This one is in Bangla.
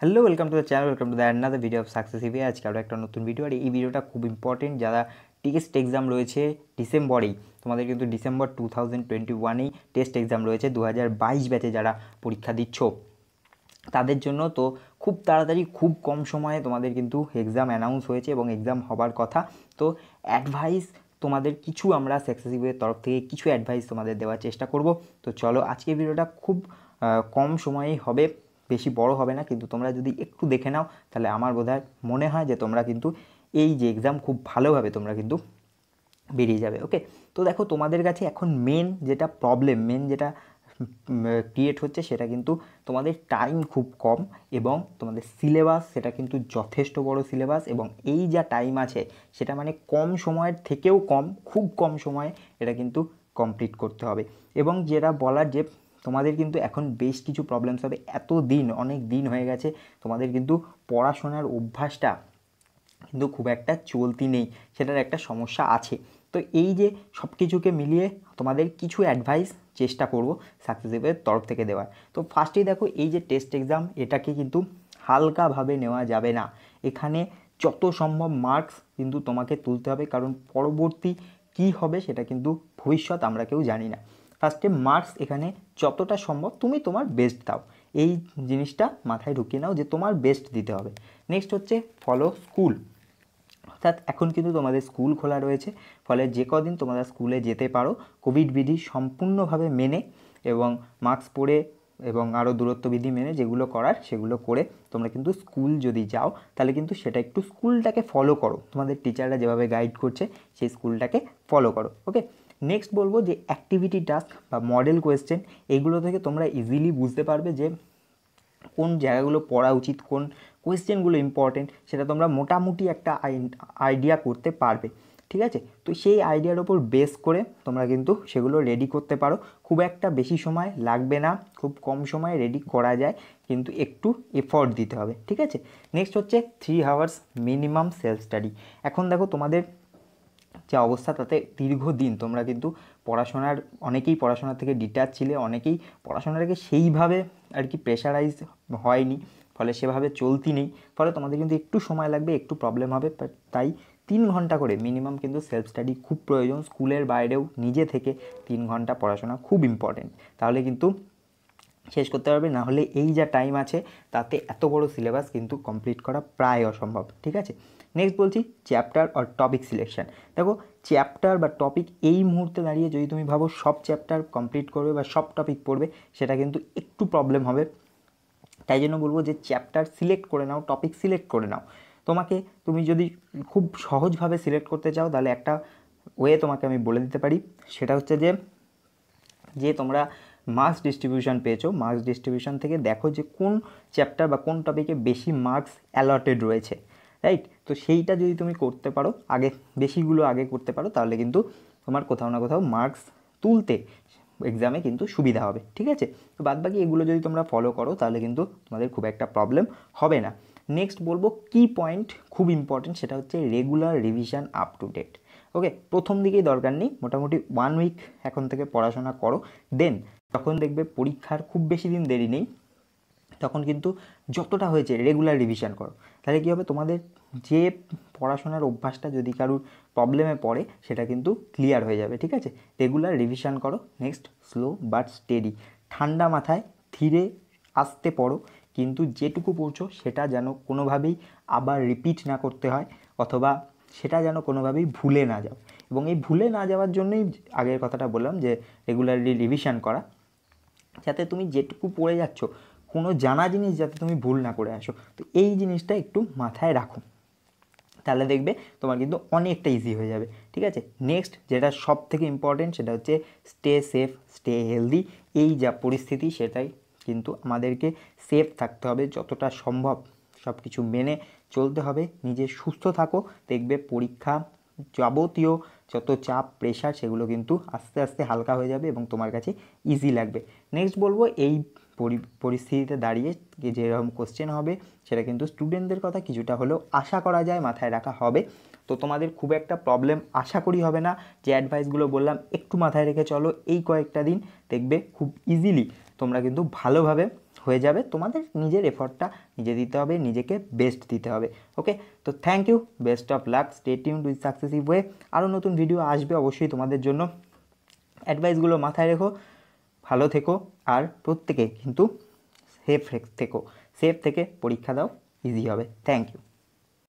hello welcome to the channel welcome to the another video of success ইভি আজকে আরও একটা নতুন ভিডিও আর এই ভিডিওটা খুব ইম্পর্টেন্ট যারা টিকেস্ট এক্সাম রয়েছে ডিসেম্বরেই তোমাদের কিন্তু ডিসেম্বর টু থাউজেন্ড টোয়েন্টি ওয়ানেই টেস্ট এক্সাম রয়েছে দু হাজার বাইশ ব্যাচে যারা পরীক্ষা দিচ্ছ তাদের জন্য তো খুব তাড়াতাড়ি খুব কম সময়ে তোমাদের কিন্তু এক্সাম অ্যানাউন্স হয়েছে এবং এক্সাম হবার কথা তো অ্যাডভাইস তোমাদের কিছু আমরা সাকসেসিভের e তরফ থেকে কিছু অ্যাডভাইস তোমাদের দেওয়ার চেষ্টা করব তো চলো আজকে ভিডিওটা খুব কম সময়েই হবে বেশি বড় হবে না কিন্তু তোমরা যদি একটু দেখে নাও তাহলে আমার বোধ মনে হয় যে তোমরা কিন্তু এই যে এক্সাম খুব ভালোভাবে তোমরা কিন্তু বেরিয়ে যাবে ওকে তো দেখো তোমাদের কাছে এখন মেন যেটা প্রবলেম মেন যেটা ক্রিয়েট হচ্ছে সেটা কিন্তু তোমাদের টাইম খুব কম এবং তোমাদের সিলেবাস সেটা কিন্তু যথেষ্ট বড় সিলেবাস এবং এই যা টাইম আছে সেটা মানে কম সময়ের থেকেও কম খুব কম সময়ে এটা কিন্তু কমপ্লিট করতে হবে এবং যেটা বলার যে তোমাদের কিন্তু এখন বেশ কিছু প্রবলেমস হবে এত দিন অনেক দিন হয়ে গেছে তোমাদের কিন্তু পড়াশোনার অভ্যাসটা কিন্তু খুব একটা চলতি নেই সেটার একটা সমস্যা আছে তো এই যে সব কিছুকে মিলিয়ে তোমাদের কিছু অ্যাডভাইস চেষ্টা করব সাকসেসিভের তরফ থেকে দেওয়ার তো ফার্স্টেই দেখো এই যে টেস্ট এক্সাম এটাকে কিন্তু হালকাভাবে নেওয়া যাবে না এখানে যত সম্ভব মার্কস কিন্তু তোমাকে তুলতে হবে কারণ পরবর্তী কি হবে সেটা কিন্তু ভবিষ্যৎ আমরা কেউ জানি না ফার্স্টে মার্কস এখানে যতটা সম্ভব তুমি তোমার বেস্ট দাও এই জিনিসটা মাথায় ঢুকিয়ে নাও যে তোমার বেস্ট দিতে হবে নেক্সট হচ্ছে ফলো স্কুল অর্থাৎ এখন কিন্তু তোমাদের স্কুল খোলা রয়েছে ফলে যে কদিন তোমরা স্কুলে যেতে পারো কোভিড বিধি সম্পূর্ণভাবে মেনে এবং মাস্ক পরে এবং আরও দূরত্ববিধি মেনে যেগুলো করার সেগুলো করে তোমরা কিন্তু স্কুল যদি যাও তাহলে কিন্তু সেটা একটু স্কুলটাকে ফলো করো তোমাদের টিচাররা যেভাবে গাইড করছে সেই স্কুলটাকে ফলো করো ওকে নেক্সট বলবো যে অ্যাক্টিভিটি টাস্ক বা মডেল কোয়েশ্চেন এগুলো থেকে তোমরা ইজিলি বুঝতে পারবে যে কোন জায়গাগুলো পড়া উচিত কোন কোয়েশ্চেনগুলো ইম্পর্টেন্ট সেটা তোমরা মোটামুটি একটা আইডিয়া করতে পারবে ঠিক আছে তো সেই আইডিয়ার ওপর বেস করে তোমরা কিন্তু সেগুলো রেডি করতে পারো খুব একটা বেশি সময় লাগবে না খুব কম সময়ে রেডি করা যায় কিন্তু একটু এফর্ট দিতে হবে ঠিক আছে নেক্সট হচ্ছে three hours minimum self study এখন দেখো তোমাদের যা অবস্থা তাতে দীর্ঘদিন তোমরা কিন্তু পড়াশোনার অনেকেই পড়াশোনা থেকে ডিটাচ ছিলে অনেকেই পড়াশোনাটাকে সেইভাবে আর কি প্রেশারাইজ হয়নি ফলে সেভাবে চলতি নেই ফলে তোমাদের কিন্তু একটু সময় লাগবে একটু প্রবলেম হবে তাই তিন ঘন্টা করে মিনিমাম কিন্তু সেলফ স্টাডি খুব প্রয়োজন স্কুলের বাইরেও নিজে থেকে তিন ঘন্টা পড়াশোনা খুব ইম্পর্টেন্ট তাহলে কিন্তু শেষ করতে পারবে না হলে এই যা টাইম আছে তাতে এত বড় সিলেবাস কিন্তু কমপ্লিট করা প্রায় অসম্ভব ঠিক আছে নেক্সট বলছি চ্যাপ্টার আর টপিক সিলেকশান দেখো চ্যাপ্টার বা টপিক এই মুহূর্তে দাঁড়িয়ে যদি তুমি ভাবো সব চ্যাপ্টার কমপ্লিট করবে বা সব টপিক পড়বে সেটা কিন্তু একটু প্রবলেম হবে তাই জন্য বলবো যে চ্যাপ্টার সিলেক্ট করে নাও টপিক সিলেক্ট করে নাও তোমাকে তুমি যদি খুব সহজভাবে সিলেক্ট করতে চাও তাহলে একটা ওয়ে তোমাকে আমি বলে দিতে পারি সেটা হচ্ছে যে যে তোমরা মার্কস ডিস্ট্রিবিউশন পেয়েছো মার্কস ডিস্ট্রিবিউশন থেকে দেখো যে কোন চ্যাপ্টার বা কোন টপিকে বেশি মার্কস অ্যালটেড রয়েছে রাইট তো সেইটা যদি তুমি করতে পারো আগে বেশিগুলো আগে করতে পারো তাহলে কিন্তু তোমার কোথাও না কোথাও মার্কস তুলতে এক্সামে কিন্তু সুবিধা হবে ঠিক আছে তো বাদ বাকি এগুলো যদি তোমরা ফলো করো তাহলে কিন্তু তোমাদের খুব একটা প্রবলেম হবে না নেক্সট বলবো কি পয়েন্ট খুব ইম্পর্টেন্ট সেটা হচ্ছে regular revision up to date okay প্রথম দিকেই দরকার নেই মোটামুটি ওয়ান উইক এখন থেকে পড়াশোনা করো দেন তখন দেখবে পরীক্ষার খুব বেশি দিন দেরি নেই তখন কিন্তু যতটা হয়েছে রেগুলার রিভিশন করো তাহলে কী হবে তোমাদের যে পড়াশোনার অভ্যাসটা যদি কারুর প্রবলেমে পড়ে সেটা কিন্তু ক্লিয়ার হয়ে যাবে ঠিক আছে রেগুলার রিভিশন করো নেক্সট স্লো বাট স্টেডি ঠান্ডা মাথায় ধীরে আসতে পড়ো কিন্তু যেটুকু পড়ছো সেটা যেন কোনোভাবেই আবার রিপিট না করতে হয় অথবা সেটা যেন কোনোভাবেই ভুলে না যাও এবং এই ভুলে না যাওয়ার জন্যই আগের কথাটা বললাম যে রেগুলারলি রিভিশন করা যাতে তুমি যেটুকু পড়ে যাচ্ছ কোনো জানা জিনিস যাতে তুমি ভুল না করে আসো তো এই জিনিসটা একটু মাথায় রাখো তাহলে দেখবে তোমার কিন্তু অনেকটা ইজি হয়ে যাবে ঠিক আছে নেক্সট যেটা সব থেকে ইম্পর্টেন্ট সেটা হচ্ছে স্টে সেফ স্টে হেলদি এই যা পরিস্থিতি সেটাই কিন্তু আমাদেরকে সেফ থাকতে হবে যতটা সম্ভব সব কিছু মেনে চলতে হবে নিজে সুস্থ থাকো দেখবে পরীক্ষা যাবতীয় যত চাপ প্রেশার সেগুলো কিন্তু আস্তে আস্তে হালকা হয়ে যাবে এবং তোমার কাছে ইজি লাগবে নেক্সট বলবো এই পরিস্থিতিতে দাঁড়িয়ে যেরকম কোশ্চেন হবে সেটা কিন্তু স্টুডেন্টদের কথা কিছুটা হলেও আশা করা যায় মাথায় রাখা হবে তো তোমাদের খুব একটা প্রবলেম আশা করি হবে না যে অ্যাডভাইসগুলো বললাম একটু মাথায় রেখে চলো এই কয়েকটা দিন দেখবে খুব ইজিলি তোমরা কিন্তু ভালোভাবে হয়ে যাবে তোমাদের নিজের এফর্টটা নিজে দিতে হবে নিজেকে বেস্ট দিতে হবে ওকে তো thank you best of luck stay tuned with successive way আরও নতুন ভিডিও আসবে অবশ্যই তোমাদের জন্য অ্যাডভাইসগুলো মাথায় রেখো ভালো থেকো আর প্রত্যেকে কিন্তু সেফ থেকো সেফ থেকে পরীক্ষা দাও ইজি হবে থ্যাংক ইউ